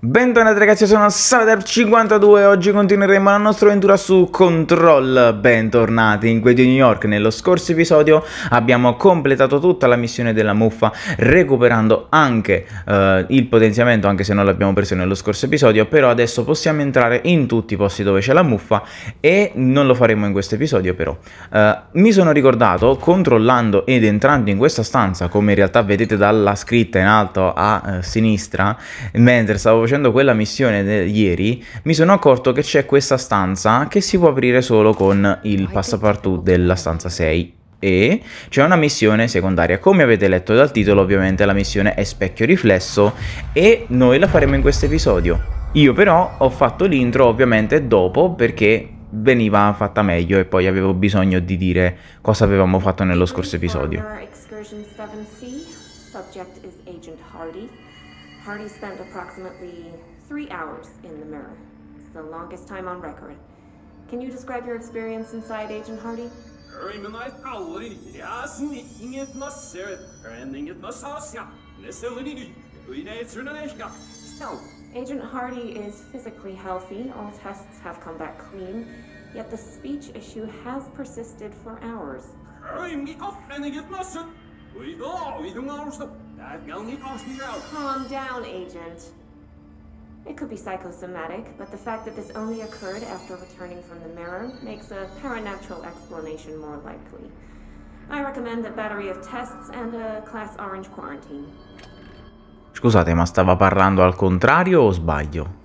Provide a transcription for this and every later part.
Bentornati ragazzi, sono Sadarp52 e oggi continueremo la nostra avventura su Control. Bentornati in quei di New York. Nello scorso episodio abbiamo completato tutta la missione della muffa recuperando anche eh, il potenziamento, anche se non l'abbiamo preso nello scorso episodio, però adesso possiamo entrare in tutti i posti dove c'è la muffa e non lo faremo in questo episodio però. Eh, mi sono ricordato, controllando ed entrando in questa stanza, come in realtà vedete dalla scritta in alto a eh, sinistra, mentre stavo facendo quella missione ieri, mi sono accorto che c'è questa stanza che si può aprire solo con il passaporto della stanza 6 e c'è una missione secondaria. Come avete letto dal titolo, ovviamente la missione è specchio riflesso e noi la faremo in questo episodio. Io però ho fatto l'intro ovviamente dopo perché veniva fatta meglio e poi avevo bisogno di dire cosa avevamo fatto nello scorso episodio. party spent approximately three hours in the mirror. It's the longest time on record. Can you describe your experience inside Agent Hardy? So, Agent Hardy is physically healthy, all tests have come back clean, yet the speech issue has persisted for hours. I've known it all out. Calm down, Agent. It could be psychosomatic, but the fact that this only occurred after returning from the mirror makes a paranatural explanation more likely. I recommend a battery of tests and a class orange quarantine. Scusate, ma stava parlando al contrario o sbaglio?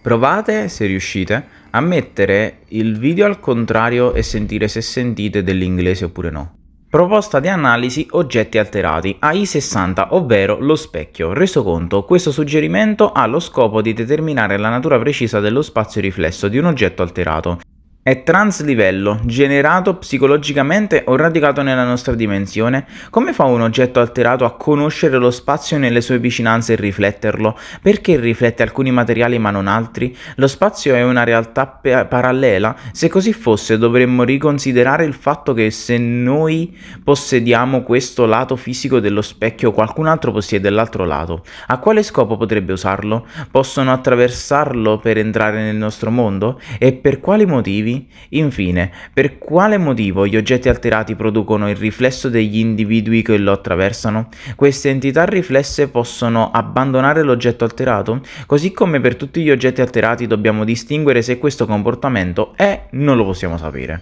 Provate, se riuscite, a mettere il video al contrario e sentire se sentite dell'inglese oppure no. Proposta di analisi oggetti alterati AI60, ovvero lo specchio. Resoconto. Questo suggerimento ha lo scopo di determinare la natura precisa dello spazio riflesso di un oggetto alterato. È translivello, generato psicologicamente o radicato nella nostra dimensione? Come fa un oggetto alterato a conoscere lo spazio nelle sue vicinanze e rifletterlo? Perché riflette alcuni materiali ma non altri? Lo spazio è una realtà pe- parallela? Se così fosse dovremmo riconsiderare il fatto che se noi possediamo questo lato fisico dello specchio qualcun altro possiede l'altro lato. A quale scopo potrebbe usarlo? Possono attraversarlo per entrare nel nostro mondo? E per quali motivi? Infine, per quale motivo gli oggetti alterati producono il riflesso degli individui che lo attraversano? Queste entità riflesse possono abbandonare l'oggetto alterato? Così come per tutti gli oggetti alterati dobbiamo distinguere se questo comportamento è, non lo possiamo sapere.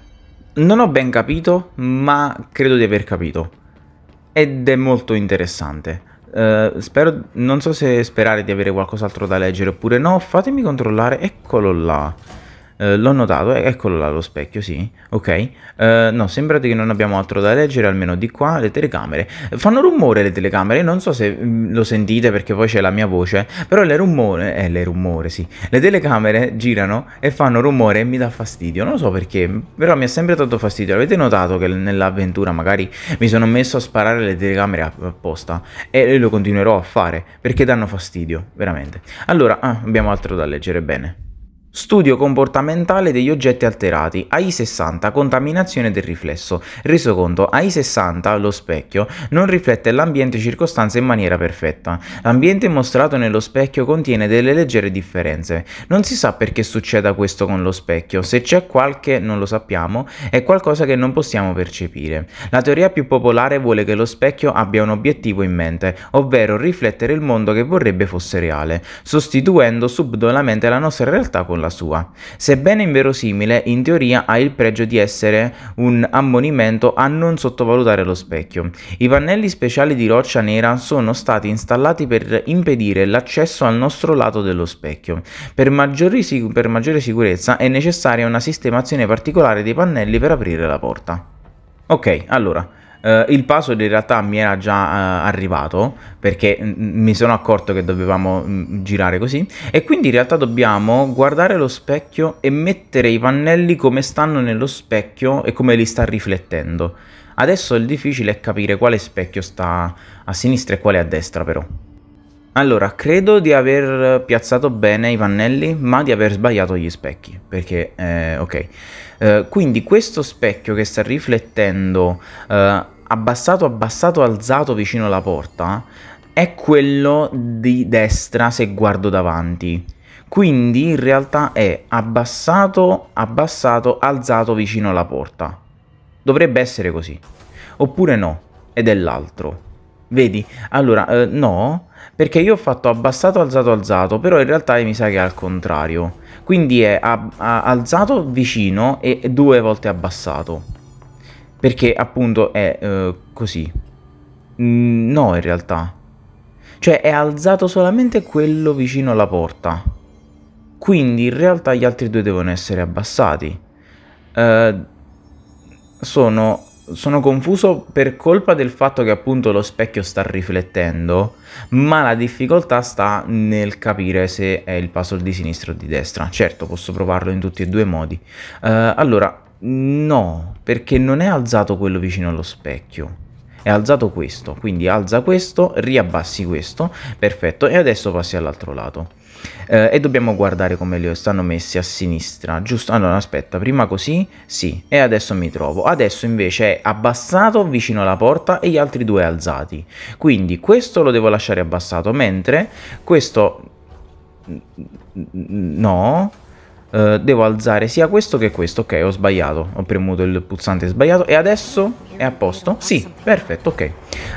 Non ho ben capito, ma credo di aver capito. Ed è molto interessante. Uh, spero, non so se sperare di avere qualcos'altro da leggere oppure no, fatemi controllare, eccolo là. Eh, l'ho notato, eccolo là lo specchio, sì, ok. Eh, no, sembrate che non abbiamo altro da leggere, almeno di qua, le telecamere. Fanno rumore le telecamere, non so se mm, lo sentite perché poi c'è la mia voce, però le rumore, eh, le rumore, sì. Le telecamere girano e fanno rumore e mi dà fastidio, non lo so perché, però mi ha sempre dato fastidio. Avete notato che nell'avventura magari mi sono messo a sparare le telecamere apposta e lo continuerò a fare perché danno fastidio, veramente. Allora, ah, abbiamo altro da leggere, bene. Studio comportamentale degli oggetti alterati, AI60, contaminazione del riflesso. Resoconto, AI60, lo specchio, non riflette l'ambiente e circostanze in maniera perfetta. L'ambiente mostrato nello specchio contiene delle leggere differenze. Non si sa perché succeda questo con lo specchio, se c'è qualche, non lo sappiamo, è qualcosa che non possiamo percepire. La teoria più popolare vuole che lo specchio abbia un obiettivo in mente, ovvero riflettere il mondo che vorrebbe fosse reale, sostituendo subdolamente la nostra realtà con la sua. Sebbene inverosimile, in teoria ha il pregio di essere un ammonimento a non sottovalutare lo specchio. I pannelli speciali di roccia nera sono stati installati per impedire l'accesso al nostro lato dello specchio. Per, sic per maggiore sicurezza è necessaria una sistemazione particolare dei pannelli per aprire la porta. Ok, allora, Uh, il puzzle in realtà mi era già uh, arrivato perché mm, mm, mi sono accorto che dovevamo mm, girare così e quindi in realtà dobbiamo guardare lo specchio e mettere i pannelli come stanno nello specchio e come li sta riflettendo. Adesso il difficile è capire quale specchio sta a sinistra e quale a destra però. Allora, credo di aver piazzato bene i pannelli, ma di aver sbagliato gli specchi, perché, eh, ok. Eh, quindi questo specchio che sta riflettendo eh, abbassato, abbassato, alzato vicino alla porta è quello di destra se guardo davanti. Quindi in realtà è abbassato, abbassato, alzato vicino alla porta. Dovrebbe essere così. Oppure no, ed è l'altro. Vedi? Allora, eh, no, perché io ho fatto abbassato, alzato, alzato, però in realtà mi sa che è al contrario. Quindi è alzato vicino e due volte abbassato. Perché appunto è eh, così. Mm, no, in realtà. Cioè è alzato solamente quello vicino alla porta. Quindi in realtà gli altri due devono essere abbassati. Eh, sono, sono confuso per colpa del fatto che appunto lo specchio sta riflettendo, ma la difficoltà sta nel capire se è il puzzle di sinistra o di destra. Certo, posso provarlo in tutti e due i modi. Eh, allora, No, perché non è alzato quello vicino allo specchio. È alzato questo, quindi alza questo, riabbassi questo, perfetto, e adesso passi all'altro lato. Eh, e dobbiamo guardare come li stanno messi a sinistra, giusto? Allora, aspetta, prima così, sì, e adesso mi trovo. Adesso invece è abbassato vicino alla porta e gli altri due alzati. Quindi questo lo devo lasciare abbassato, mentre questo... No, eh, devo alzare sia questo che questo. Ok, ho sbagliato, ho premuto il pulsante sbagliato e adesso è a posto? Sì, perfetto, ok. Eh,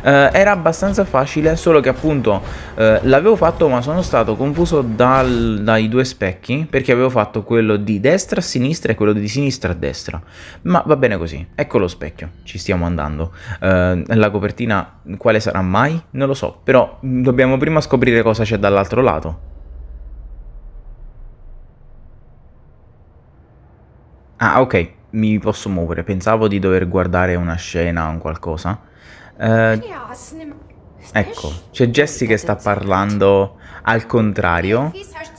era abbastanza facile, solo che appunto eh, l'avevo fatto ma sono stato confuso dal, dai due specchi perché avevo fatto quello di destra a sinistra e quello di sinistra a destra. Ma va bene così, ecco lo specchio, ci stiamo andando. Eh, la copertina quale sarà mai? Non lo so, però mm, dobbiamo prima scoprire cosa c'è dall'altro lato. Ah, ok, mi posso muovere. Pensavo di dover guardare una scena o qualcosa. Eh, ecco, c'è Jessie che sta parlando al contrario.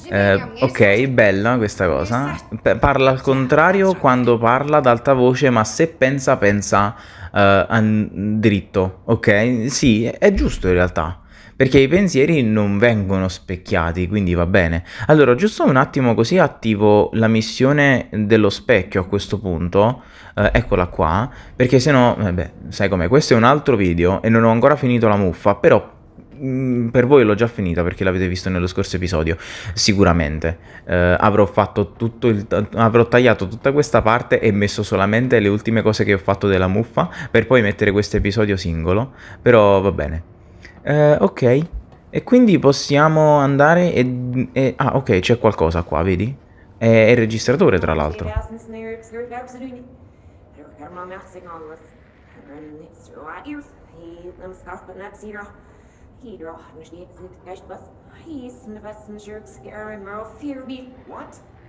Eh, ok, bella questa cosa. P parla al contrario quando parla ad alta voce, ma se pensa, pensa uh, dritto. Ok? Sì, è giusto in realtà perché i pensieri non vengono specchiati, quindi va bene. Allora, giusto un attimo così attivo la missione dello specchio a questo punto, eh, eccola qua, perché se no, vabbè, sai com'è, questo è un altro video e non ho ancora finito la muffa, però mm, per voi l'ho già finita perché l'avete visto nello scorso episodio, sicuramente. Eh, avrò, il, avrò tagliato tutta questa parte e messo solamente le ultime cose che ho fatto della muffa per poi mettere questo episodio singolo, però va bene. Eh, ok. E quindi possiamo andare e, e ah, ok, c'è qualcosa qua, vedi? È, è il registratore, tra l'altro. What?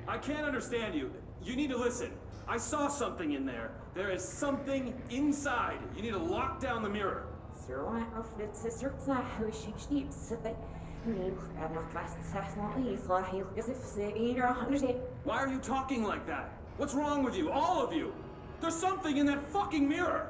I can't understand you. You need to listen. I saw something in there. There is something inside. You need to lock down the mirror. Sørlandet har flyttet seg surt, høysig snipsete. Why are you talking like that? What's wrong with you, all of you? There's something in that fucking mirror!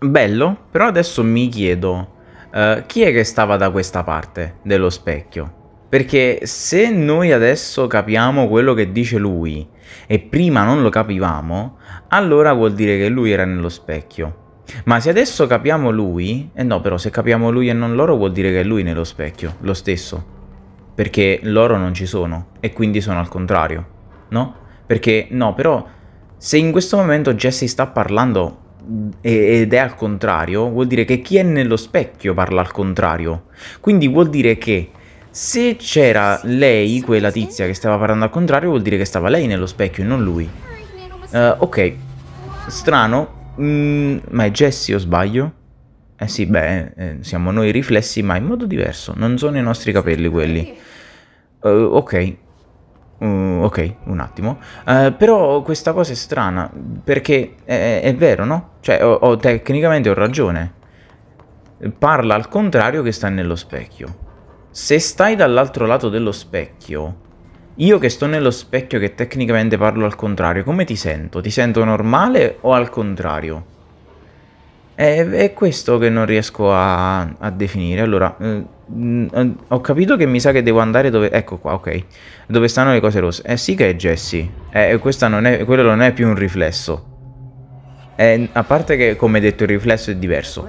Bello, però adesso mi chiedo Eh, chi è che stava da questa parte dello specchio? Perché se noi adesso capiamo quello che dice lui e prima non lo capivamo, allora vuol dire che lui era nello specchio. Ma se adesso capiamo lui, e eh no però se capiamo lui e non loro vuol dire che è lui nello specchio, lo stesso. Perché loro non ci sono e quindi sono al contrario, no? Perché no però se in questo momento Jesse sta parlando ed è al contrario, vuol dire che chi è nello specchio parla al contrario. Quindi vuol dire che se c'era lei, quella tizia che stava parlando al contrario, vuol dire che stava lei nello specchio e non lui. Uh, ok, strano, mm, ma è Jessie o sbaglio? Eh sì, beh, eh, siamo noi riflessi, ma in modo diverso, non sono i nostri capelli quelli. Uh, ok, Uh, ok, un attimo. Uh, però questa cosa è strana, perché è, è vero, no? Cioè, ho, ho, tecnicamente ho ragione. Parla al contrario che sta nello specchio. Se stai dall'altro lato dello specchio, io che sto nello specchio che tecnicamente parlo al contrario, come ti sento? Ti sento normale o al contrario? È, è questo che non riesco a, a definire. Allora, eh, ho capito che mi sa che devo andare dove... Ecco qua, ok. Dove stanno le cose rosse. Eh sì che è Jesse. Eh, non è, quello non è più un riflesso. Eh, a parte che, come detto, il riflesso è diverso.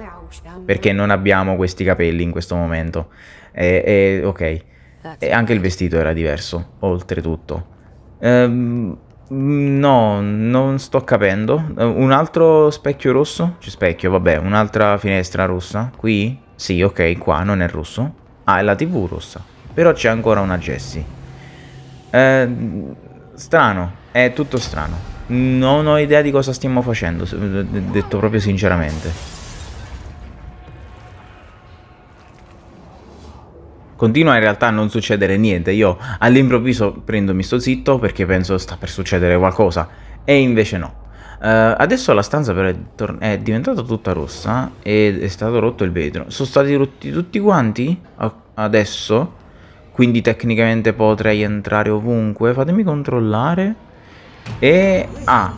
Perché non abbiamo questi capelli in questo momento. Eh, ok. E anche il vestito era diverso, oltretutto. Ehm... No, non sto capendo. Eh, un altro specchio rosso? C'è specchio, vabbè, un'altra finestra rossa. Qui? Sì, ok, qua non è rosso. Ah, è la TV rossa. Però c'è ancora una Jessie. Eh, strano, è tutto strano. Non ho idea di cosa stiamo facendo, detto proprio sinceramente. continua in realtà a non succedere niente. Io all'improvviso prendo mi sto zitto perché penso sta per succedere qualcosa e invece no. Uh, adesso la stanza però è, è, diventata tutta rossa ed è stato rotto il vetro. Sono stati rotti tutti quanti adesso, quindi tecnicamente potrei entrare ovunque. Fatemi controllare. E... Ah.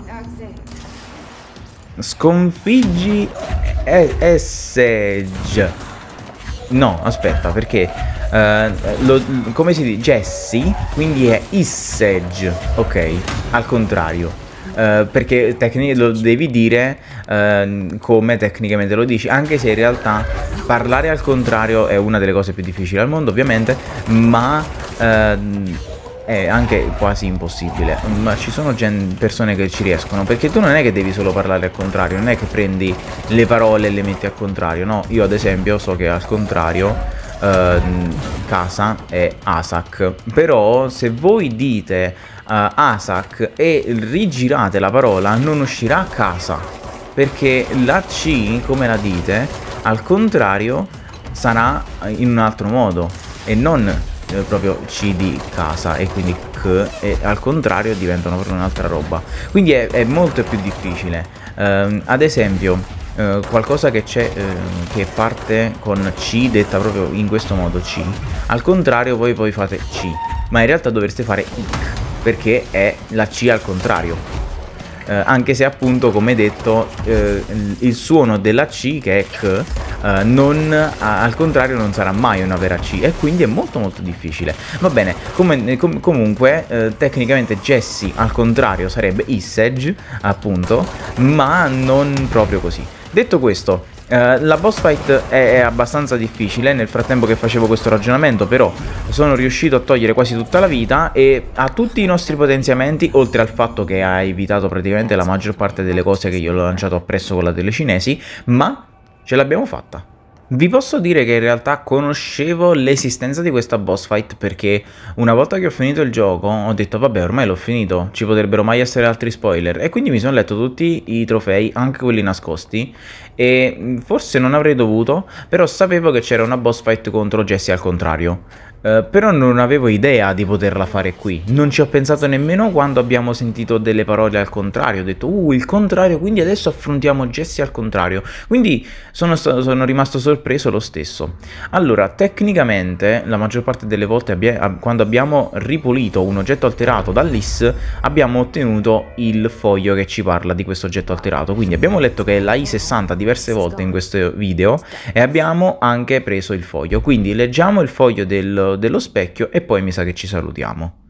Sconfiggi Essage. No, aspetta, perché Uh, lo, come si dice? Jesse, quindi è Issage, ok, al contrario. Uh, perché lo devi dire uh, come tecnicamente lo dici, anche se in realtà parlare al contrario è una delle cose più difficili al mondo, ovviamente, ma è anche quasi impossibile. Ma ci sono persone che ci riescono. Perché tu non è che devi solo parlare al contrario, non è che prendi le parole e le metti al contrario. No, io ad esempio so che al contrario eh, casa è Asak. Però se voi dite uh, eh, Asak e rigirate la parola non uscirà Casa, perché la C, come la dite, al contrario sarà in un altro modo e non eh, proprio C di casa e quindi C e al contrario diventano proprio un'altra roba quindi è, è molto più difficile um, ad esempio eh, qualcosa che c'è eh, che parte con C detta proprio in questo modo C al contrario voi poi fate C ma in realtà dovreste fare IC perché è la C al contrario eh, anche se appunto come detto eh, il suono della C che è C eh, non, al contrario non sarà mai una vera C e quindi è molto molto difficile va bene com com comunque eh, tecnicamente Jesse al contrario sarebbe Issage appunto ma non proprio così Detto questo, eh, la boss fight è, è abbastanza difficile, nel frattempo che facevo questo ragionamento però sono riuscito a togliere quasi tutta la vita e a tutti i nostri potenziamenti, oltre al fatto che ha evitato praticamente la maggior parte delle cose che io l'ho lanciato appresso con la telecinesi, ma ce l'abbiamo fatta. Vi posso dire che in realtà conoscevo l'esistenza di questa boss fight perché una volta che ho finito il gioco ho detto vabbè ormai l'ho finito, ci potrebbero mai essere altri spoiler e quindi mi sono letto tutti i trofei, anche quelli nascosti e forse non avrei dovuto, però sapevo che c'era una boss fight contro Jesse al contrario eh, però non avevo idea di poterla fare qui. Non ci ho pensato nemmeno quando abbiamo sentito delle parole al contrario. Ho detto, uh, il contrario, quindi adesso affrontiamo Jesse al contrario. Quindi sono, sono rimasto sorpreso lo stesso. Allora, tecnicamente, la maggior parte delle volte abbia quando abbiamo ripulito un oggetto alterato dall'IS, abbiamo ottenuto il foglio che ci parla di questo oggetto alterato. Quindi abbiamo letto che è la I60 diverse volte in questo video e abbiamo anche preso il foglio. Quindi leggiamo il foglio del dello, specchio e poi mi sa che ci salutiamo.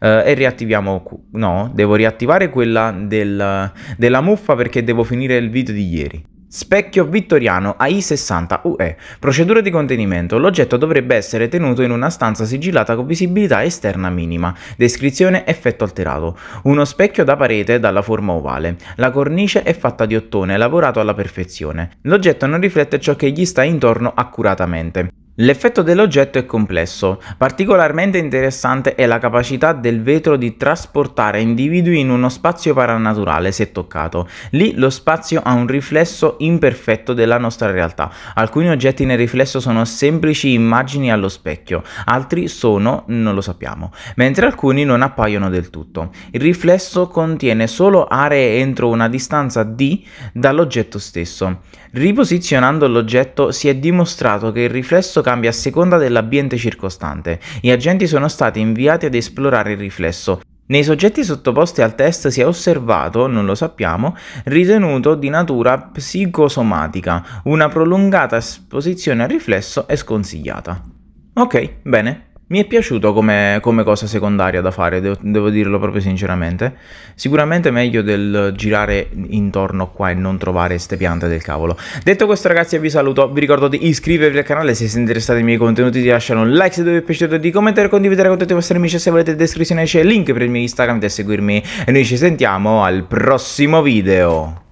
Uh, e riattiviamo, no, devo riattivare quella del, della muffa perché devo finire il video di ieri. Specchio vittoriano AI60 UE. Procedura di contenimento. L'oggetto dovrebbe essere tenuto in una stanza sigillata con visibilità esterna minima. Descrizione effetto alterato. Uno specchio da parete dalla forma ovale. La cornice è fatta di ottone, lavorato alla perfezione. L'oggetto non riflette ciò che gli sta intorno accuratamente. L'effetto dell'oggetto è complesso, particolarmente interessante è la capacità del vetro di trasportare individui in uno spazio paranaturale se toccato. Lì lo spazio ha un riflesso imperfetto della nostra realtà, alcuni oggetti nel riflesso sono semplici immagini allo specchio, altri sono, non lo sappiamo, mentre alcuni non appaiono del tutto. Il riflesso contiene solo aree entro una distanza d dall'oggetto stesso. Riposizionando l'oggetto si è dimostrato che il riflesso cambia a seconda dell'ambiente circostante. Gli agenti sono stati inviati ad esplorare il riflesso. Nei soggetti sottoposti al test si è osservato, non lo sappiamo, ritenuto di natura psicosomatica. Una prolungata esposizione al riflesso è sconsigliata. Ok, bene, mi è piaciuto come, come cosa secondaria da fare, devo, devo, dirlo proprio sinceramente. Sicuramente meglio del girare intorno qua e non trovare ste piante del cavolo. Detto questo ragazzi vi saluto, vi ricordo di iscrivervi al canale se siete interessati ai miei contenuti, di lasciare un like se vi è piaciuto, di commentare e condividere con tutti i vostri amici se volete in descrizione c'è il link per il mio Instagram da seguirmi e noi ci sentiamo al prossimo video.